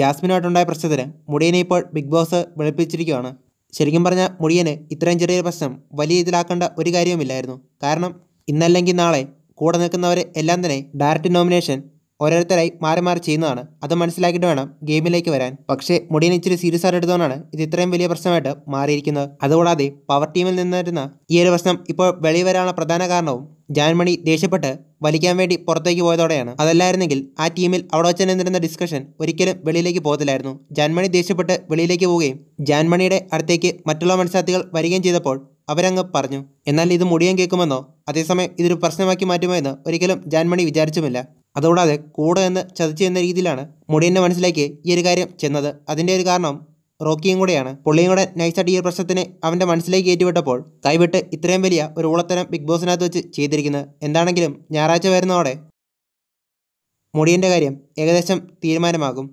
ജാസ്മിനുമായിട്ടുണ്ടായ പ്രശ്നത്തിന് മുടിയനെ ഇപ്പോൾ big boss വെളുപ്പിച്ചിരിക്കുകയാണ് ശരിക്കും പറഞ്ഞാൽ മുടിയന് ഇത്രയും ചെറിയൊരു പ്രശ്നം വലിയ ഇതിലാക്കേണ്ട ഒരു കാര്യവുമില്ലായിരുന്നു കാരണം ഇന്നല്ലെങ്കിൽ നാളെ കൂടെ നിൽക്കുന്നവരെ എല്ലാം തന്നെ ഡയറക്റ്റ് നോമിനേഷൻ ഓരോരുത്തരായി മാറി മാറി ചെയ്യുന്നതാണ് അത് മനസ്സിലാക്കിയിട്ട് വേണം ഗെയിമിലേക്ക് വരാൻ പക്ഷേ മുടിയൻ ഇച്ചിരി സീരിയസ് ആയിട്ട് എടുത്തുകൊണ്ടാണ് ഇത് ഇത്രയും വലിയ പ്രശ്നമായിട്ട് മാറിയിരിക്കുന്നത് അതുകൂടാതെ പവർ ടീമിൽ നിന്നിരുന്ന ഈ ഒരു പ്രശ്നം ഇപ്പോൾ വെളിവരാനുള്ള പ്രധാന കാരണവും ജാൻമണി ദേഷ്യപ്പെട്ട് വലിക്കാൻ വേണ്ടി പുറത്തേക്ക് പോയതോടെയാണ് അതല്ലായിരുന്നെങ്കിൽ ആ ടീമിൽ അവിടെ വെച്ച് നിന്നിരുന്ന ഡിസ്കഷൻ ഒരിക്കലും വെളിയിലേക്ക് പോകത്തില്ലായിരുന്നു ജാൻമണി ദേഷ്യപ്പെട്ട് വെളിയിലേക്ക് പോവുകയും ജാൻമണിയുടെ അടുത്തേക്ക് മറ്റുള്ള മത്സരാർത്ഥികൾ വരികയും ചെയ്തപ്പോൾ അവരങ്ങ് പറഞ്ഞു എന്നാൽ ഇത് മുടിയൻ കേൾക്കുമെന്നോ അതേസമയം ഇതൊരു പ്രശ്നമാക്കി മാറ്റുമോ എന്ന് ഒരിക്കലും ജാൻമണി വിചാരിച്ചുമില്ല അതുകൂടാതെ കൂടെ എന്ന് ചതിച്ചു എന്ന രീതിയിലാണ് മുടിയൻ്റെ മനസ്സിലേക്ക് ഈ ഒരു കാര്യം ചെന്നത് അതിൻ്റെ ഒരു കാരണം റോക്കിയും കൂടെയാണ് പുള്ളിയും കൂടെ നൈസായിട്ട് ഈ പ്രശ്നത്തിന് അവൻ്റെ മനസ്സിലേക്ക് ഏറ്റുവിട്ടപ്പോൾ കൈവിട്ട് ഇത്രയും വലിയ ഒരു ഊളത്തരം ബിഗ് ബോസിനകത്ത് വെച്ച് ചെയ്തിരിക്കുന്നത് എന്താണെങ്കിലും ഞായറാഴ്ച വരുന്നതോടെ മുടിയൻ്റെ കാര്യം ഏകദേശം തീരുമാനമാകും